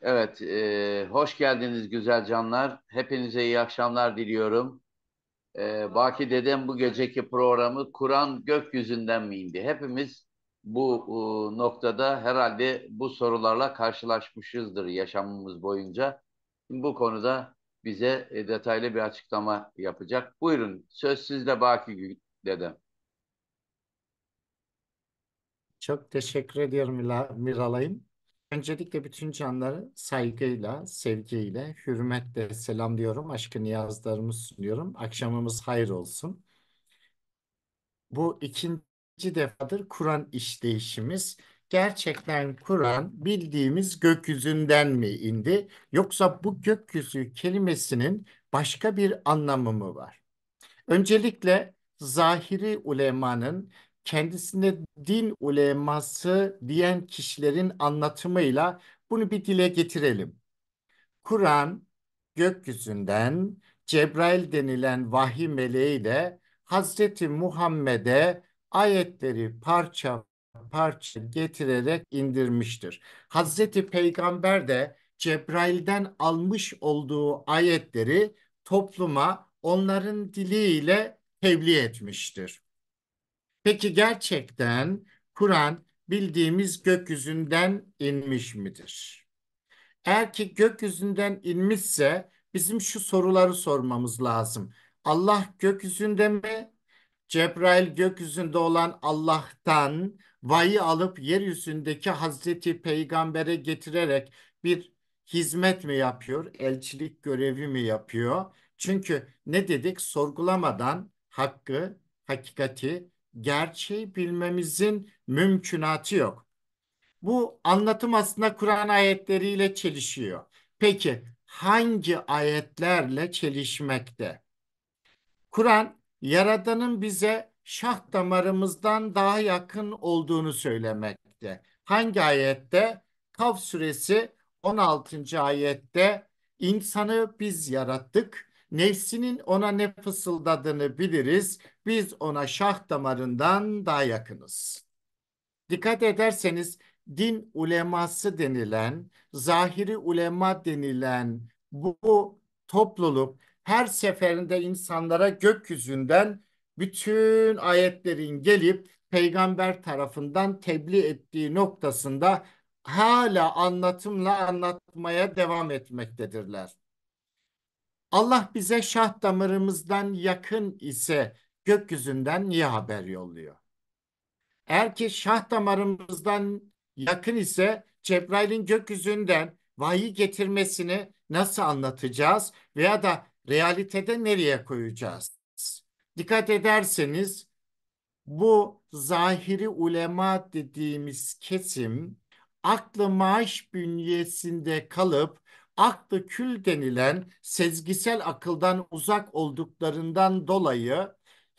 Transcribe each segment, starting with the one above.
Evet, e, hoş geldiniz güzel canlar. Hepinize iyi akşamlar diliyorum. E, Baki Dedem bu geceki programı Kur'an gökyüzünden miydi? Hepimiz bu e, noktada herhalde bu sorularla karşılaşmışızdır yaşamımız boyunca. Bu konuda bize e, detaylı bir açıklama yapacak. Buyurun, söz sizde Baki Dedem. Çok teşekkür ediyorum Miralay'ım. Öncelikle bütün canları saygıyla, sevgiyle, hürmetle selam diyorum, Aşkı niyazlarımı sunuyorum. Akşamımız hayır olsun. Bu ikinci defadır Kur'an işleyişimiz. Gerçekten Kur'an bildiğimiz gökyüzünden mi indi? Yoksa bu gökyüzü kelimesinin başka bir anlamı mı var? Öncelikle zahiri ulemanın kendisine din uleması diyen kişilerin anlatımıyla bunu bir dile getirelim. Kur'an gökyüzünden Cebrail denilen vahiy meleğiyle Hazreti Muhammed'e ayetleri parça parça getirerek indirmiştir. Hazreti Peygamber de Cebrail'den almış olduğu ayetleri topluma onların diliyle tebliğ etmiştir. Peki gerçekten Kur'an bildiğimiz gökyüzünden inmiş midir? Eğer ki gökyüzünden inmişse bizim şu soruları sormamız lazım. Allah gökyüzünde mi? Cebrail gökyüzünde olan Allah'tan vahiy alıp yeryüzündeki Hazreti Peygamber'e getirerek bir hizmet mi yapıyor? Elçilik görevi mi yapıyor? Çünkü ne dedik? Sorgulamadan hakkı, hakikati gerçeği bilmemizin mümkünatı yok. Bu anlatım aslında Kur'an ayetleriyle çelişiyor. Peki hangi ayetlerle çelişmekte? Kur'an Yaradan'ın bize şah damarımızdan daha yakın olduğunu söylemekte. Hangi ayette? Kaf suresi 16. ayette insanı biz yarattık Nefsinin ona ne fısıldadığını biliriz. Biz ona şah damarından daha yakınız. Dikkat ederseniz din uleması denilen, zahiri ulema denilen bu topluluk her seferinde insanlara gökyüzünden bütün ayetlerin gelip peygamber tarafından tebliğ ettiği noktasında hala anlatımla anlatmaya devam etmektedirler. Allah bize şah damarımızdan yakın ise gökyüzünden niye haber yolluyor? Eğer ki şah damarımızdan yakın ise Cebrail'in gökyüzünden vahiy getirmesini nasıl anlatacağız veya da realitede nereye koyacağız? Dikkat ederseniz bu zahiri ulema dediğimiz kesim aklı maaş bünyesinde kalıp aklı kül denilen sezgisel akıldan uzak olduklarından dolayı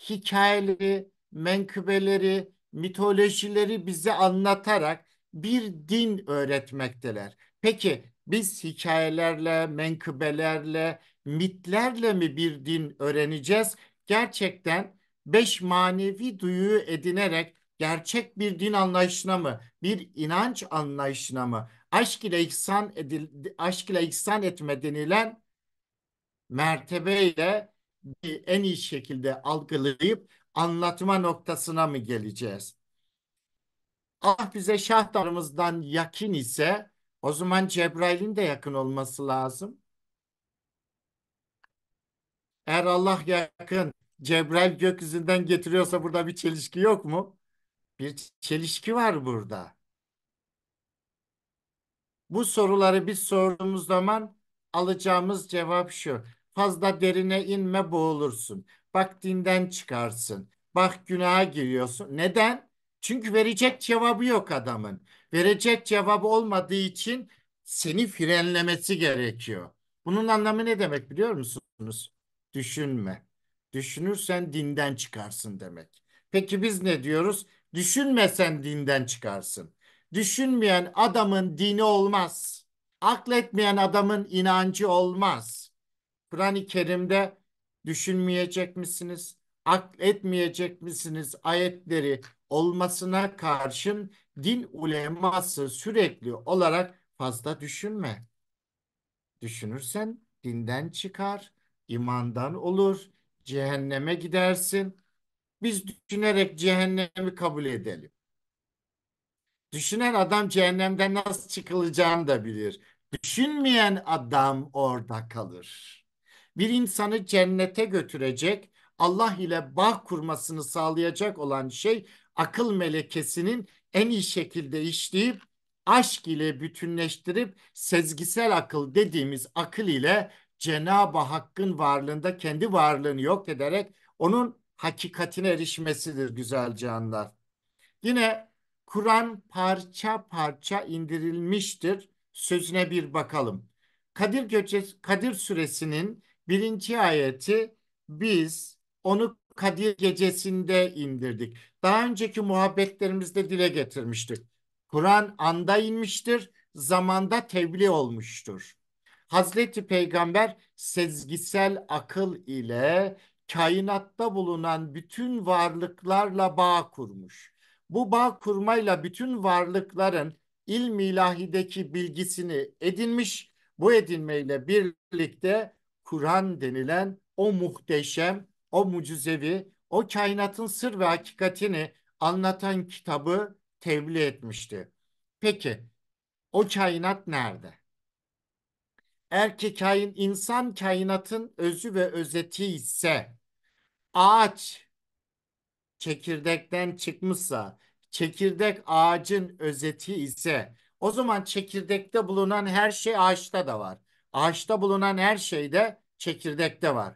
hikayeleri, menkıbeleri, mitolojileri bize anlatarak bir din öğretmekteler. Peki biz hikayelerle, menkıbelerle, mitlerle mi bir din öğreneceğiz? Gerçekten beş manevi duyuyu edinerek gerçek bir din anlayışına mı, bir inanç anlayışına mı, aşk ile ihsan edil, aşk ile ihsan etme denilen mertebeyle en iyi şekilde algılayıp anlatma noktasına mı geleceğiz? Allah bize şah damarımızdan yakin ise o zaman Cebrail'in de yakın olması lazım. Eğer Allah yakın Cebrail gökyüzünden getiriyorsa burada bir çelişki yok mu? Bir çelişki var burada. Bu soruları biz sorduğumuz zaman alacağımız cevap şu. Fazla derine inme boğulursun. Bak dinden çıkarsın. Bak günaha giriyorsun. Neden? Çünkü verecek cevabı yok adamın. Verecek cevabı olmadığı için seni frenlemesi gerekiyor. Bunun anlamı ne demek biliyor musunuz? Düşünme. Düşünürsen dinden çıkarsın demek. Peki biz ne diyoruz? Düşünmesen dinden çıkarsın. Düşünmeyen adamın dini olmaz. Akletmeyen adamın inancı olmaz. Kur'an-ı Kerim'de düşünmeyecek misiniz? Akletmeyecek misiniz? Ayetleri olmasına karşın din uleması sürekli olarak fazla düşünme. Düşünürsen dinden çıkar, imandan olur, cehenneme gidersin. Biz düşünerek cehennemi kabul edelim. Düşünen adam cehennemden nasıl çıkılacağını da bilir. Düşünmeyen adam orada kalır. Bir insanı cennete götürecek, Allah ile bağ kurmasını sağlayacak olan şey akıl melekesinin en iyi şekilde işleyip aşk ile bütünleştirip sezgisel akıl dediğimiz akıl ile Cenab-ı Hakk'ın varlığında kendi varlığını yok ederek onun hakikatine erişmesidir güzel canlar. Yine Kur'an parça parça indirilmiştir sözüne bir bakalım. Kadir, Göçes, Kadir suresinin birinci ayeti biz onu Kadir gecesinde indirdik. Daha önceki muhabbetlerimizde dile getirmiştik. Kur'an anda inmiştir, zamanda tebliğ olmuştur. Hazreti Peygamber sezgisel akıl ile kainatta bulunan bütün varlıklarla bağ kurmuş. Bu bağ kurmayla bütün varlıkların ilm ilahideki bilgisini edinmiş, bu edinmeyle birlikte Kur'an denilen o muhteşem, o mucizevi, o kainatın sır ve hakikatini anlatan kitabı tebliğ etmişti. Peki o kainat nerede? Erki kain insan kainatın özü ve özeti ise ağaç çekirdekten çıkmışsa, çekirdek ağacın özeti ise o zaman çekirdekte bulunan her şey ağaçta da var. Ağaçta bulunan her şey de çekirdekte var.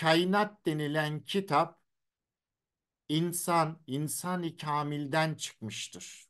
Kainat denilen kitap insan, insani kamilden çıkmıştır.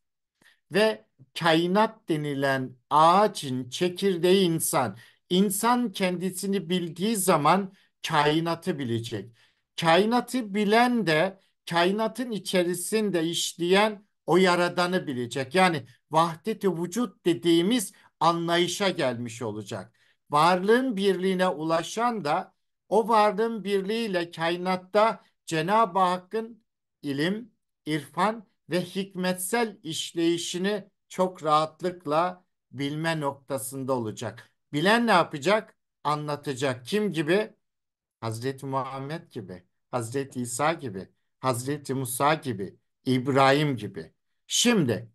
Ve kainat denilen ağacın çekirdeği insan. İnsan kendisini bildiği zaman kainatı bilecek. Kainatı bilen de kainatın içerisinde işleyen o yaradanı bilecek. Yani vahdeti vücut dediğimiz anlayışa gelmiş olacak. Varlığın birliğine ulaşan da o varlığın birliğiyle kainatta Cenab-ı Hakk'ın ilim, irfan ve hikmetsel işleyişini çok rahatlıkla bilme noktasında olacak. Bilen ne yapacak? Anlatacak. Kim gibi? Hazreti Muhammed gibi, Hazreti İsa gibi, Hazreti Musa gibi, İbrahim gibi. Şimdi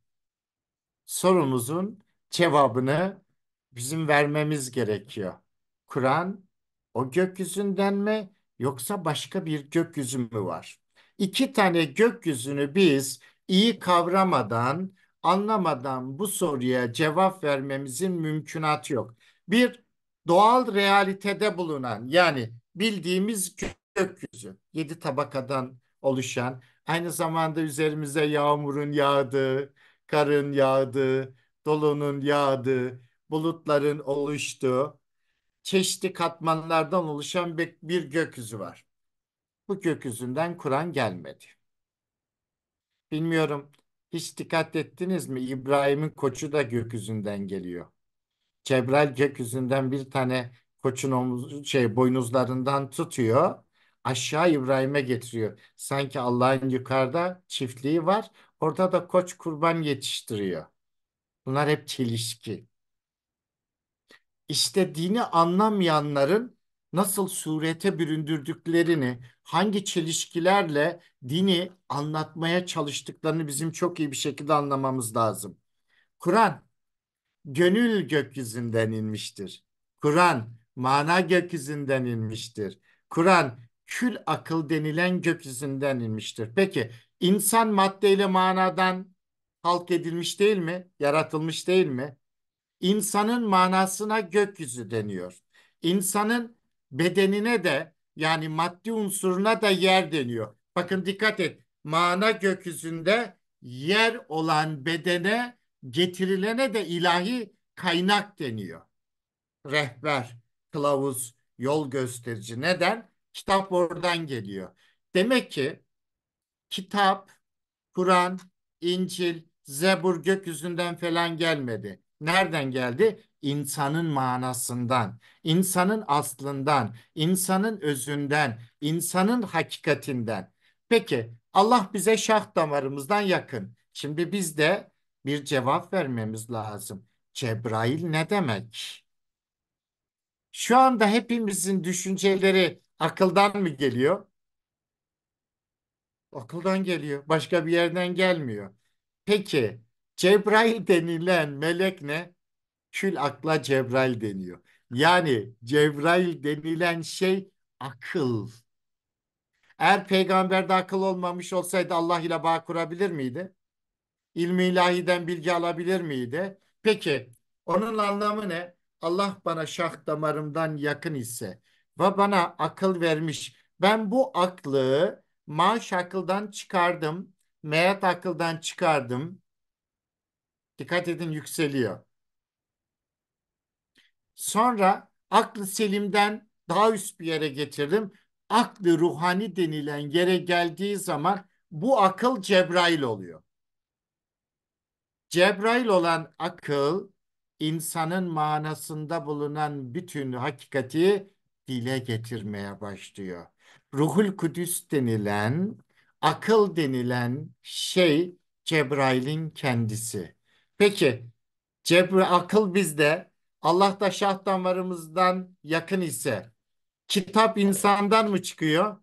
sorumuzun cevabını bizim vermemiz gerekiyor. Kur'an o gökyüzünden mi yoksa başka bir gökyüzü mü var? İki tane gökyüzünü biz iyi kavramadan, anlamadan bu soruya cevap vermemizin mümkünatı yok. Bir doğal realitede bulunan yani bildiğimiz gökyüzü, yedi tabakadan oluşan, aynı zamanda üzerimize yağmurun yağdığı, karın yağdığı, dolunun yağdığı, bulutların oluştuğu, çeşitli katmanlardan oluşan bir, bir gökyüzü var. Bu gökyüzünden Kur'an gelmedi. Bilmiyorum hiç dikkat ettiniz mi? İbrahim'in koçu da gökyüzünden geliyor. Cebrail gökyüzünden bir tane koçun omuz, şey boynuzlarından tutuyor aşağı İbrahim'e getiriyor. Sanki Allah'ın yukarıda çiftliği var. Orada da koç kurban yetiştiriyor. Bunlar hep çelişki. İşte dini anlamayanların nasıl surete büründürdüklerini, hangi çelişkilerle dini anlatmaya çalıştıklarını bizim çok iyi bir şekilde anlamamız lazım. Kur'an gönül gökyüzünden inmiştir. Kur'an mana gökyüzünden inmiştir. Kur'an kül akıl denilen gökyüzünden inmiştir. Peki insan maddeyle manadan halk edilmiş değil mi? Yaratılmış değil mi? İnsanın manasına gökyüzü deniyor. İnsanın bedenine de yani maddi unsuruna da yer deniyor. Bakın dikkat et. Mana gökyüzünde yer olan bedene getirilene de ilahi kaynak deniyor. Rehber, kılavuz, yol gösterici. Neden? Kitap oradan geliyor. Demek ki kitap, Kur'an, İncil, Zebur gökyüzünden falan gelmedi. Nereden geldi? İnsanın manasından, insanın aslından, insanın özünden, insanın hakikatinden. Peki Allah bize şah damarımızdan yakın. Şimdi biz de bir cevap vermemiz lazım. Cebrail ne demek? Şu anda hepimizin düşünceleri Akıldan mı geliyor? Akıldan geliyor. Başka bir yerden gelmiyor. Peki Cebrail denilen melek ne? Kül akla Cebrail deniyor. Yani Cebrail denilen şey akıl. Eğer peygamberde akıl olmamış olsaydı Allah ile bağ kurabilir miydi? İlmi ilahiden bilgi alabilir miydi? Peki onun anlamı ne? Allah bana şah damarımdan yakın ise ve bana akıl vermiş. Ben bu aklı maaş akıldan çıkardım. Meyat akıldan çıkardım. Dikkat edin yükseliyor. Sonra aklı selimden daha üst bir yere getirdim. Aklı ruhani denilen yere geldiği zaman bu akıl Cebrail oluyor. Cebrail olan akıl insanın manasında bulunan bütün hakikati dile getirmeye başlıyor. Ruhul Kudüs denilen, akıl denilen şey Cebrail'in kendisi. Peki Cebra akıl bizde, Allah da şah damarımızdan yakın ise kitap insandan mı çıkıyor?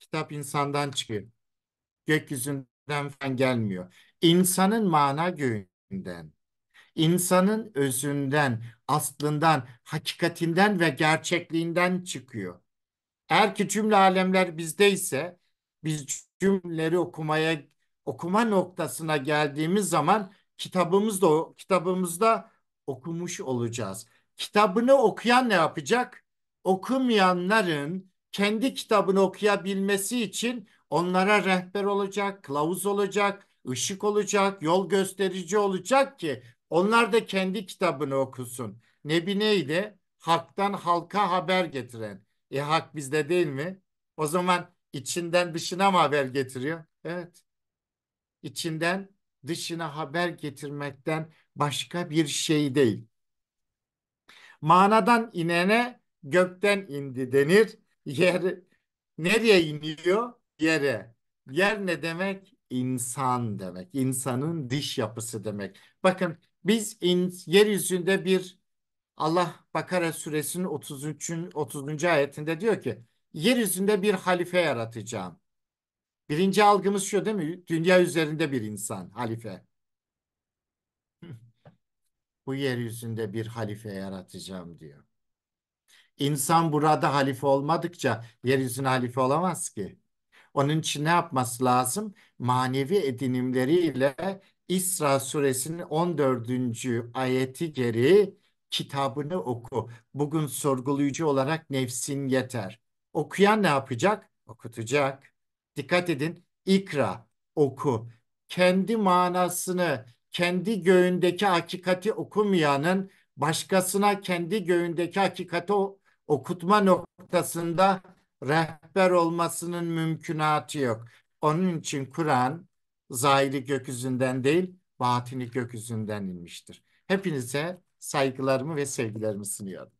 Kitap insandan çıkıyor. Gökyüzünden falan gelmiyor. İnsanın mana göğünden insanın özünden, aslından, hakikatinden ve gerçekliğinden çıkıyor. Eğer ki cümle alemler bizde ise biz cümleleri okumaya okuma noktasına geldiğimiz zaman kitabımızda kitabımızda okumuş olacağız. Kitabını okuyan ne yapacak? Okumayanların kendi kitabını okuyabilmesi için onlara rehber olacak, kılavuz olacak, ışık olacak, yol gösterici olacak ki onlar da kendi kitabını okusun. Nebi neydi? Hak'tan halka haber getiren. E hak bizde değil mi? O zaman içinden dışına mı haber getiriyor? Evet. İçinden dışına haber getirmekten başka bir şey değil. Manadan inene gökten indi denir. Yer nereye iniyor? Yere. Yer ne demek? İnsan demek. İnsanın diş yapısı demek. Bakın biz in, yeryüzünde bir Allah Bakara suresinin 33. 30. ayetinde diyor ki yeryüzünde bir halife yaratacağım. Birinci algımız şu değil mi? Dünya üzerinde bir insan, halife. Bu yeryüzünde bir halife yaratacağım diyor. İnsan burada halife olmadıkça yeryüzüne halife olamaz ki. Onun için ne yapması lazım? Manevi edinimleriyle İsra suresinin 14. ayeti geri kitabını oku. Bugün sorgulayıcı olarak nefsin yeter. Okuyan ne yapacak? Okutacak. Dikkat edin. İkra, oku. Kendi manasını, kendi göğündeki hakikati okumayanın başkasına kendi göğündeki hakikati okutma noktasında rehber olmasının mümkünatı yok. Onun için Kur'an zahiri gökyüzünden değil, batini gökyüzünden inmiştir. Hepinize saygılarımı ve sevgilerimi sunuyorum.